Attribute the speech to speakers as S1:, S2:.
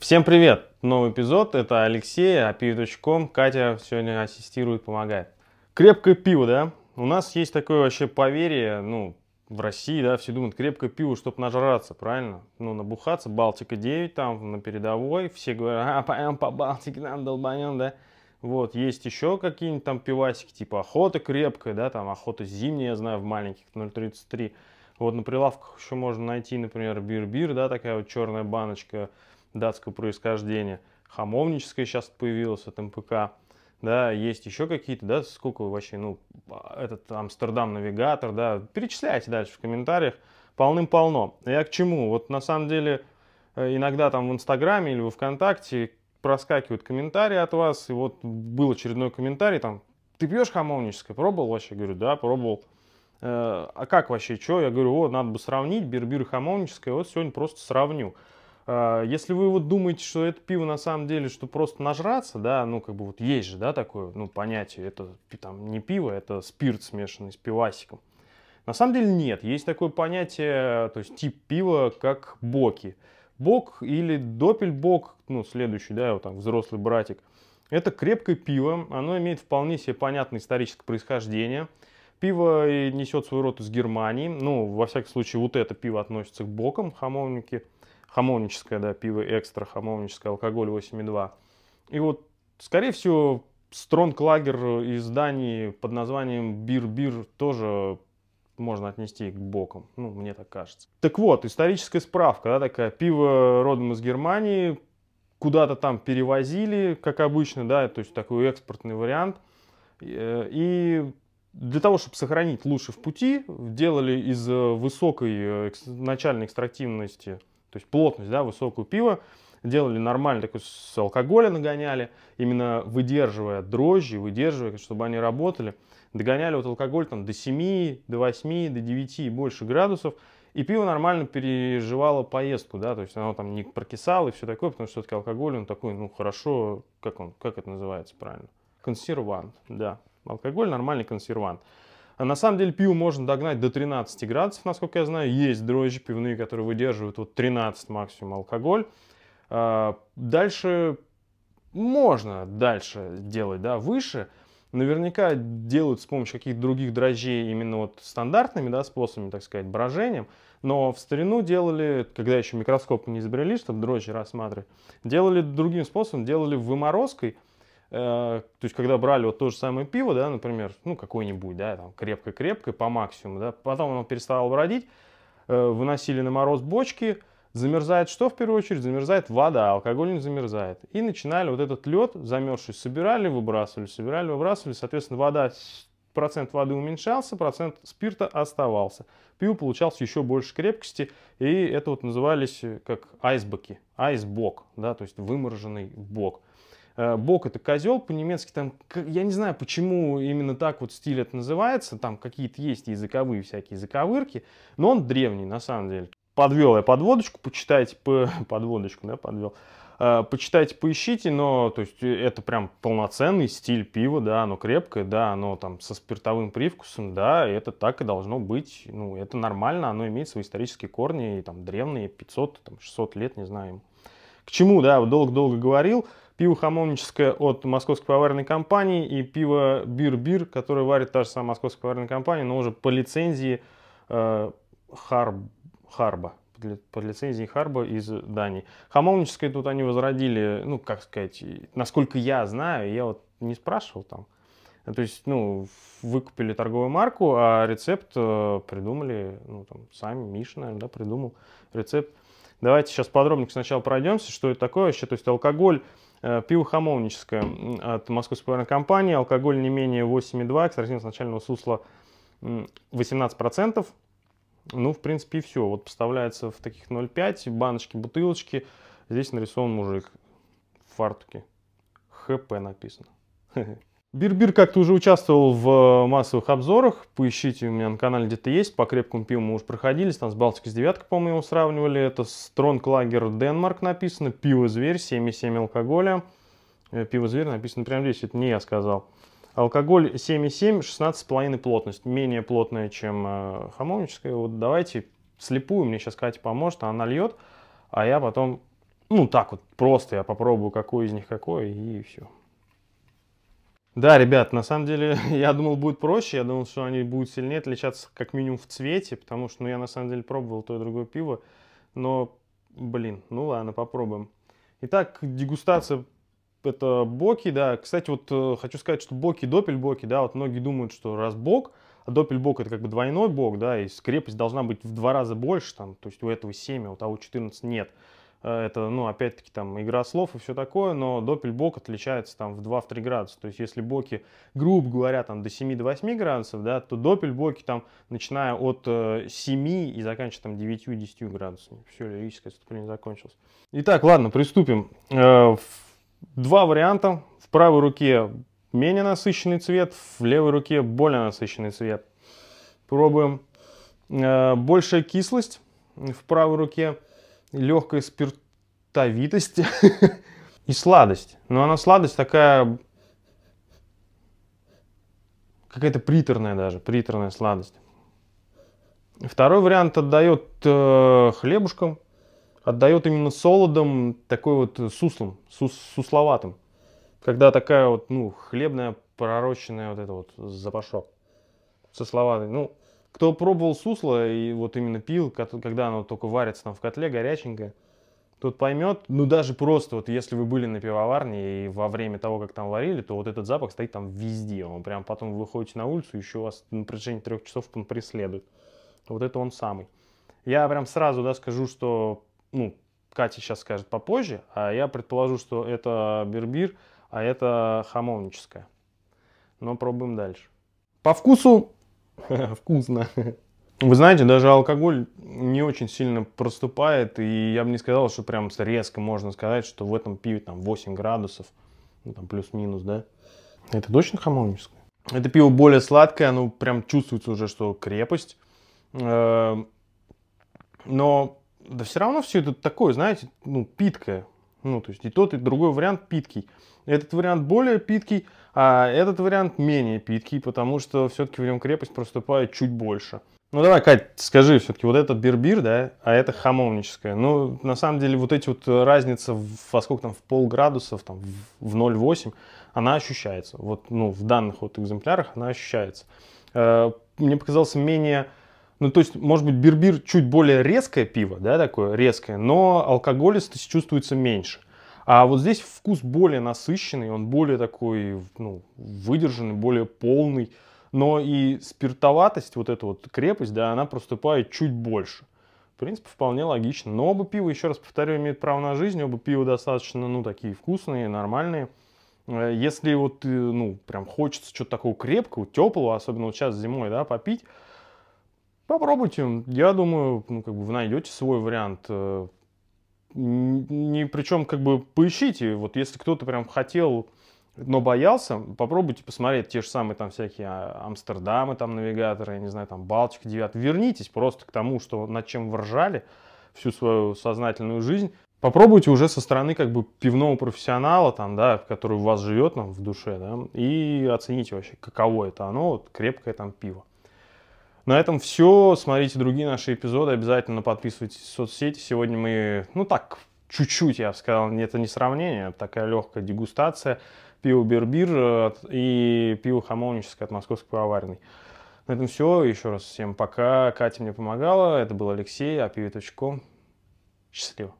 S1: Всем привет! Новый эпизод, это Алексей, api.com. А Катя сегодня ассистирует, помогает. Крепкое пиво, да? У нас есть такое вообще поверье, ну, в России, да, все думают, крепкое пиво, чтобы нажраться, правильно? Ну, набухаться, Балтика 9 там на передовой, все говорят, а, поем по Балтике, нам долбанем, да? Вот, есть еще какие-нибудь там пивасики, типа охота крепкая, да, там охота зимняя, я знаю, в маленьких 0,33. Вот на прилавках еще можно найти, например, бир-бир, да, такая вот черная баночка, датского происхождения, хамовническое сейчас появилось от МПК, да, есть еще какие-то, да, сколько вообще, ну, а, этот Амстердам-навигатор, да, перечисляйте дальше в комментариях, полным-полно. Я к чему? Вот на самом деле э, иногда там в Инстаграме или в Вконтакте проскакивают комментарии от вас, и вот был очередной комментарий, там, ты пьешь хамовническое, пробовал вообще? Говорю, да, пробовал. Э, а как вообще, что? Я говорю, вот, надо бы сравнить, бербир и хамовническое, вот сегодня просто сравню. А, если вы вот думаете, что это пиво на самом деле, что просто нажраться, да, ну как бы вот есть же, да, такое, ну понятие, это там не пиво, это спирт смешанный с пивасиком. На самом деле нет, есть такое понятие, то есть тип пива, как боки. Бок или допельбок, ну следующий, да, вот там взрослый братик, это крепкое пиво, оно имеет вполне себе понятное историческое происхождение. Пиво несет свой род из Германии, ну, во всяком случае, вот это пиво относится к бокам, хамовники – хамовническое, да, пиво экстра, хамовническое, алкоголь 8,2. И вот, скорее всего, Стронг Лагер из Дании под названием Бир-Бир тоже можно отнести к бокам, ну, мне так кажется. Так вот, историческая справка, да, такая, пиво родом из Германии, куда-то там перевозили, как обычно, да, то есть такой экспортный вариант. И э, для того, чтобы сохранить лучше в пути, делали из э, высокой э, начальной экстрактивности то есть плотность, да, высокую пиво, делали нормально, такой с алкоголя нагоняли, именно выдерживая дрожжи, выдерживая, чтобы они работали, догоняли вот алкоголь там до 7, до 8, до 9 и больше градусов, и пиво нормально переживало поездку, да, то есть оно там не прокисало и все такое, потому что все-таки алкоголь, он такой, ну, хорошо, как он, как это называется правильно? Консервант, да. Алкоголь нормальный консервант. А на самом деле пиво можно догнать до 13 градусов, насколько я знаю. Есть дрожжи пивные, которые выдерживают вот 13 максимум алкоголь. А, дальше можно дальше делать, да, выше. Наверняка делают с помощью каких-то других дрожжей именно вот стандартными да, способами, так сказать, брожением. Но в старину делали, когда еще микроскоп не изобрели, чтобы дрожжи рассматривать, делали другим способом, делали выморозкой – Э, то есть когда брали вот то же самое пиво, да, например, ну какое-нибудь, да, там крепкое-крепкое по максимуму, да, потом оно переставало бродить, э, выносили на мороз бочки, замерзает что в первую очередь? Замерзает вода, алкоголь не замерзает. И начинали вот этот лед замерзший, собирали, выбрасывали, собирали, выбрасывали, соответственно, вода процент воды уменьшался, процент спирта оставался. Пиво получалось еще больше крепкости, и это вот назывались э, как айсбоки, айсбок, да, то есть вымороженный бок. Э, Бог это козел, по-немецки там, я не знаю, почему именно так вот стиль это называется, там какие-то есть языковые всякие заковырки, но он древний на самом деле. Подвел я подводочку, почитайте, по, подводочку, да, подвел. Э, почитайте, поищите, но то есть э, это прям полноценный стиль пива, да, оно крепкое, да, оно там со спиртовым привкусом, да, это так и должно быть, ну, это нормально, оно имеет свои исторические корни, и, там, древние, 500, там, 600 лет, не знаю. К чему, да, долго-долго говорил, Пиво хамовническое от московской поваренной компании и пиво бир-бир, которое варит та же самая московская поваренная компания, но уже по лицензии э, Харб, Харба под лицензией Харба из Дании. Хамовническое тут они возродили, ну, как сказать, насколько я знаю, я вот не спрашивал там. То есть, ну, выкупили торговую марку, а рецепт э, придумали, ну, там, сами Миша, наверное, да, придумал рецепт. Давайте сейчас подробнее сначала пройдемся, что это такое вообще. То есть алкоголь Э, пиво хамовническое от московской пивоварной компании. Алкоголь не менее 8,2, экстрактивность начального сусла 18%. Ну, в принципе, и все. Вот поставляется в таких 0,5, баночки, бутылочки. Здесь нарисован мужик в фартуке. ХП написано. Бирбир как-то уже участвовал в э, массовых обзорах. Поищите, у меня на канале где-то есть. По крепкому пиву мы уже проходились. Там с Балтикой с девяткой, по-моему, сравнивали. Это Стронг Лагер Denmark написано. Пиво зверь, 7,7 алкоголя. Э, Пиво зверь написано прямо здесь. Это не я сказал. Алкоголь 7,7, 16,5 плотность. Менее плотная, чем э, Вот давайте слепую, мне сейчас Катя поможет, она льет. А я потом, ну так вот, просто я попробую, какой из них какой, и все. Да, ребят, на самом деле я думал будет проще, я думал, что они будут сильнее отличаться как минимум в цвете, потому что ну, я на самом деле пробовал то и другое пиво, но, блин, ну ладно, попробуем. Итак, дегустация это боки, да. Кстати, вот э, хочу сказать, что боки, Допель, боки, да, вот многие думают, что раз бок, а бок, это как бы двойной бок, да, и крепость должна быть в два раза больше, там, то есть у этого 7, а у того 14 нет. Э, это, ну, опять-таки, там, игра слов и все такое, но доппельбок отличается там в 2-3 градуса. То есть, если боки, грубо говоря, там до 7-8 градусов, да, то доппельбоки там, начиная от 7 э, и заканчивая там 9-10 градусами. Все, лирическое отступление закончилось. Итак, ладно, приступим. Э, два варианта. В правой руке менее насыщенный цвет, в левой руке более насыщенный цвет. Пробуем. Большая кислость в правой руке легкой спиртовитости и сладость. Но она сладость такая какая-то приторная даже, приторная сладость. Второй вариант отдает э, хлебушком, отдает именно солодом, такой вот суслом, сус, сусловатым. Когда такая вот, ну, хлебная, пророченная вот это вот запашок. Сусловатый, ну, кто пробовал сусло и вот именно пил, когда оно только варится там в котле горяченькое, тот поймет, ну даже просто вот если вы были на пивоварне и во время того, как там варили, то вот этот запах стоит там везде. Он прям потом выходит на улицу, еще вас на протяжении трех часов он преследует. Вот это он самый. Я прям сразу да, скажу, что, ну, Катя сейчас скажет попозже, а я предположу, что это бербир, а это хамовническое. Но пробуем дальше. По вкусу вкусно. Вы знаете, даже алкоголь не очень сильно проступает, и я бы не сказал, что прям резко можно сказать, что в этом пиве там 8 градусов, ну, там плюс-минус, да. Это точно хамовническое? Это пиво более сладкое, оно прям чувствуется уже, что крепость. Эм, но да все равно все это такое, знаете, ну, питкое. Ну, то есть и тот, и другой вариант питкий. Этот вариант более питкий, а этот вариант менее питкий, потому что все-таки в нем крепость проступает чуть больше. Ну давай, Кать, скажи все-таки, вот это бербир, да, а это хамовническое. Ну, на самом деле, вот эти вот э, разница в, во сколько там, в полградусов, там, в 0,8, она ощущается. Вот, ну, в данных вот экземплярах она ощущается. Э, мне показался менее ну, то есть, может быть, бирбир чуть более резкое пиво, да, такое резкое, но алкоголистость чувствуется меньше. А вот здесь вкус более насыщенный, он более такой, ну, выдержанный, более полный. Но и спиртоватость, вот эта вот крепость, да, она проступает чуть больше. В принципе, вполне логично. Но оба пива, еще раз повторю, имеют право на жизнь. Оба пива достаточно, ну, такие вкусные, нормальные. Э, если вот, э, ну, прям хочется что то такого крепкого, теплого, особенно вот сейчас зимой, да, попить, попробуйте. Я думаю, ну, как бы вы найдете свой вариант. Э, ни причем как бы поищите, вот если кто-то прям хотел, но боялся, попробуйте посмотреть те же самые там всякие а, Амстердамы, там навигаторы, я не знаю, там Балтика 9. Вернитесь просто к тому, что над чем вы ржали всю свою сознательную жизнь. Попробуйте уже со стороны как бы пивного профессионала, там, да, который у вас живет там, в душе, да, и оцените вообще, каково это оно, вот, крепкое там пиво. На этом все. Смотрите другие наши эпизоды. Обязательно подписывайтесь в соцсети. Сегодня мы, ну так, чуть-чуть, я бы сказал, это не сравнение, а такая легкая дегустация. Пиво Бербир э, и пиво Хамоническое от Московской пивоваренной. На этом все. Еще раз всем пока. Катя мне помогала. Это был Алексей, а Счастливо.